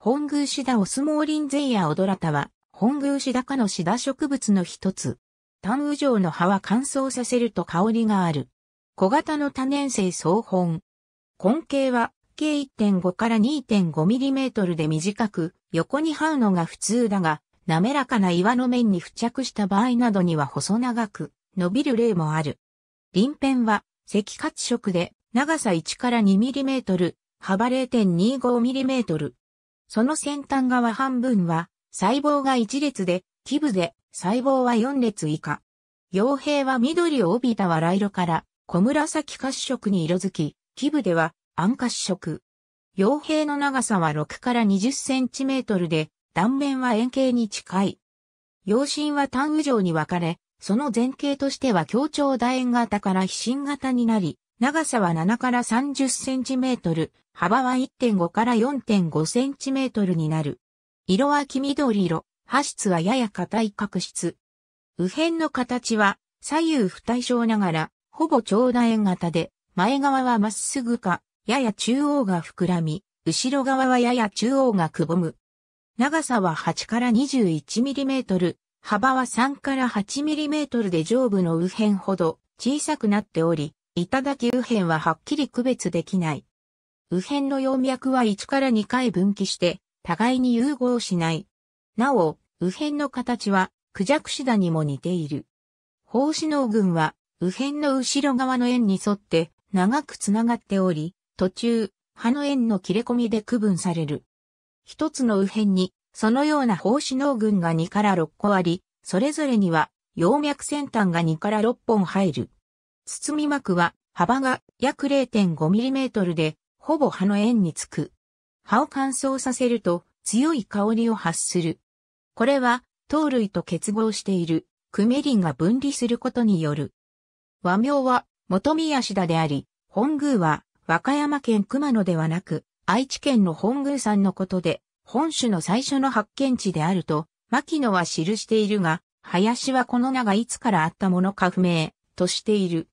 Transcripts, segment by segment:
本宮シダオスモーリンゼイヤオドラタは、本宮シダ科のシダ植物の一つ。単羽状の葉は乾燥させると香りがある。小型の多年生総本。根茎は、径1.5から2.5ミリメートルで短く、横に這うのが普通だが、滑らかな岩の面に付着した場合などには細長く、伸びる例もある。鱗片は、赤褐色で、長さ1から2ミリメートル、幅0.25ミリメートル。その先端側半分は、細胞が1列で、基部で、細胞は4列以下。傭兵は緑を帯びた藁色から小紫褐色に色づき、基部では暗褐色。傭兵の長さは6から20センチメートルで、断面は円形に近い。陽心は単羽状に分かれ、その前景としては強調楕円型から飛信型になり、長さは7から30センチメートル、幅は1.5から4.5センチメートルになる。色は黄緑色、波質はやや硬い角質。右辺の形は左右不対称ながら、ほぼ長楕円型で、前側はまっすぐか、やや中央が膨らみ、後ろ側はやや中央がくぼむ。長さは8から21ミリメートル、幅は3から8ミリメートルで上部の右辺ほど小さくなっており、き右辺ははっきり区別できない。右辺の葉脈は1から2回分岐して、互いに融合しない。なお、右辺の形は、クジャクシダにも似ている。胞子脳群は、右辺の後ろ側の円に沿って、長くつながっており、途中、葉の円の切れ込みで区分される。一つの右辺に、そのような胞子脳群が2から6個あり、それぞれには、葉脈先端が2から6本入る。包み膜は幅が約 0.5mm で、ほぼ葉の円につく。葉を乾燥させると強い香りを発する。これは糖類と結合しているクメリンが分離することによる。和名は元宮志田であり、本宮は和歌山県熊野ではなく、愛知県の本宮山のことで、本種の最初の発見地であると、牧野は記しているが、林はこの名がいつからあったものか不明としている。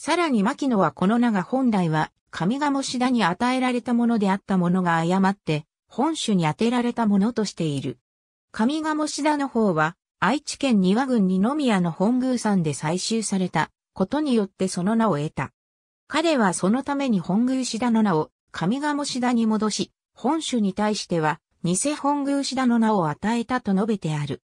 さらに牧野はこの名が本来は神鴨志田に与えられたものであったものが誤って本種に当てられたものとしている。神鴨志田の方は愛知県庭郡二宮の本宮山で採集されたことによってその名を得た。彼はそのために本宮志田の名を神鴨志田に戻し、本種に対しては偽本宮志田の名を与えたと述べてある。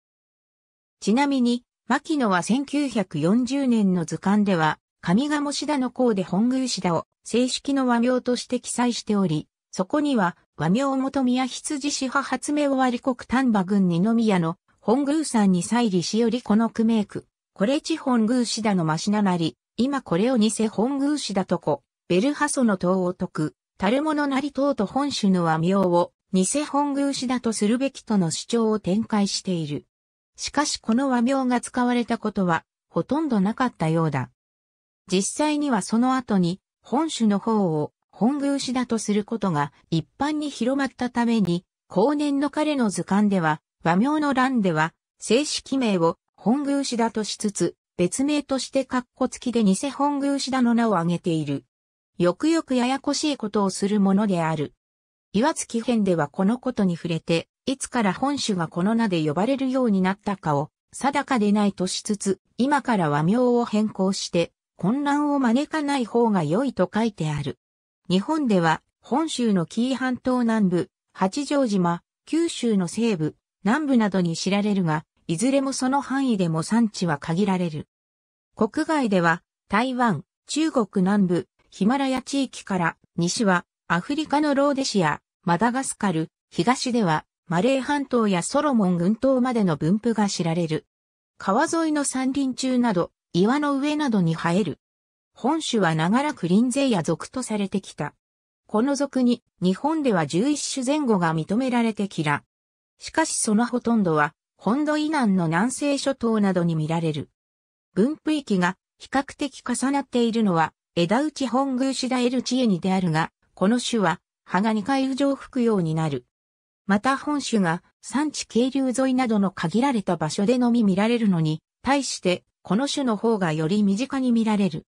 ちなみに、牧野は1940年の図鑑では、上賀茂氏田のうで本宮氏田を正式の和名として記載しており、そこには和名元宮羊氏派発明を割国丹波郡二宮の本宮山に再利しよりこの区名区、これ地本宮氏田のましななり、今これを偽本宮氏田とこ、ベルハソの塔を解く、樽物なり塔と本種の和名を偽本宮氏田とするべきとの主張を展開している。しかしこの和名が使われたことはほとんどなかったようだ。実際にはその後に本種の方を本宮氏だとすることが一般に広まったために、後年の彼の図鑑では、和名の欄では、正式名を本宮氏だとしつつ、別名としてカッコ付きで偽本宮氏だの名を挙げている。よくよくややこしいことをするものである。岩月編ではこのことに触れて、いつから本種がこの名で呼ばれるようになったかを定かでないとしつつ、今から和名を変更して、混乱を招かない方が良いと書いてある。日本では、本州の紀伊半島南部、八丈島、九州の西部、南部などに知られるが、いずれもその範囲でも産地は限られる。国外では、台湾、中国南部、ヒマラヤ地域から西はアフリカのローデシア、マダガスカル、東ではマレー半島やソロモン群島までの分布が知られる。川沿いの山林中など岩の上などに生える。本種は長らく林勢や属とされてきた。この属に日本では11種前後が認められてきら。しかしそのほとんどは本土以南の南西諸島などに見られる。分布域が比較的重なっているのは枝内本宮シダエルチエニであるが、この種は葉が2回以上吹くようになる。また本種が山地渓流沿いなどの限られた場所でのみ見られるのに、対してこの種の方がより身近に見られる。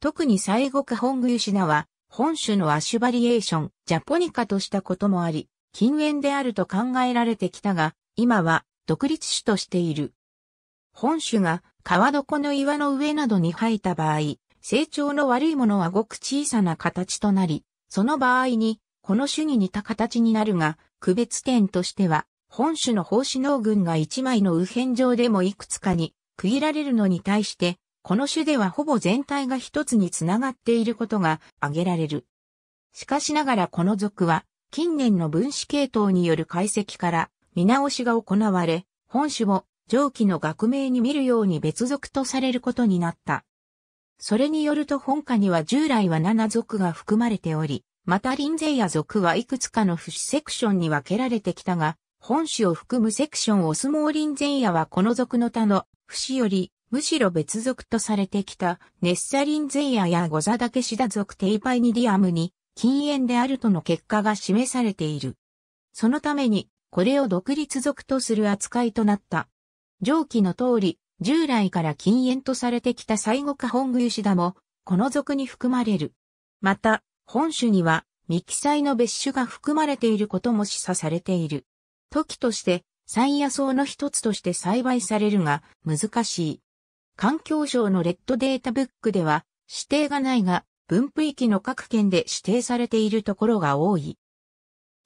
特に西国本宮品は、本種のアシュバリエーション、ジャポニカとしたこともあり、禁煙であると考えられてきたが、今は独立種としている。本種が川床の岩の上などに生えた場合、成長の悪いものはごく小さな形となり、その場合に、この種に似た形になるが、区別点としては、本種の法子農群が一枚の右辺上でもいくつかに区切られるのに対して、この種ではほぼ全体が一つにつながっていることが挙げられる。しかしながらこの属は、近年の分子系統による解析から見直しが行われ、本種も上記の学名に見るように別属とされることになった。それによると本科には従来は7属が含まれており、またゼイや属はいくつかの不死セクションに分けられてきたが、本種を含むセクションオスモーリンゼイヤはこの属の他の不死より、むしろ別族とされてきた、ネッサリンゼイヤやゴザダケシダ族テイパイニディアムに、禁煙であるとの結果が示されている。そのために、これを独立族とする扱いとなった。上記の通り、従来から禁煙とされてきた西国本宮シダも、この族に含まれる。また、本種には、ミキサイの別種が含まれていることも示唆されている。時として、山野草の一つとして栽培されるが難しい。環境省のレッドデータブックでは指定がないが分布域の各県で指定されているところが多い。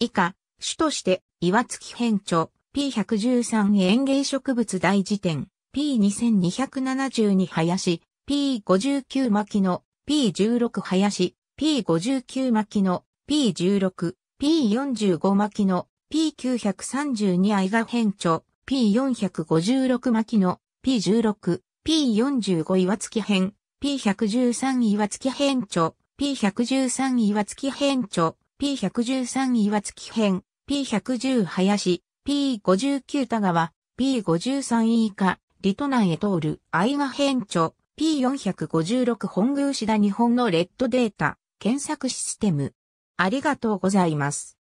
以下、主として岩月編著 P113 園芸植物大辞典 P2272 林 P59 巻の P16 林 P59 巻の P16、P45 巻の P932 愛が変著、P456 牧野、P16、P45 岩月編、P113 岩月編著、P113 岩月編著、P113 岩月編、P110 林、P59 田川、P53 以下、リトナンへ通る愛が編著、P456 本宮志田日本のレッドデータ、検索システム。ありがとうございます。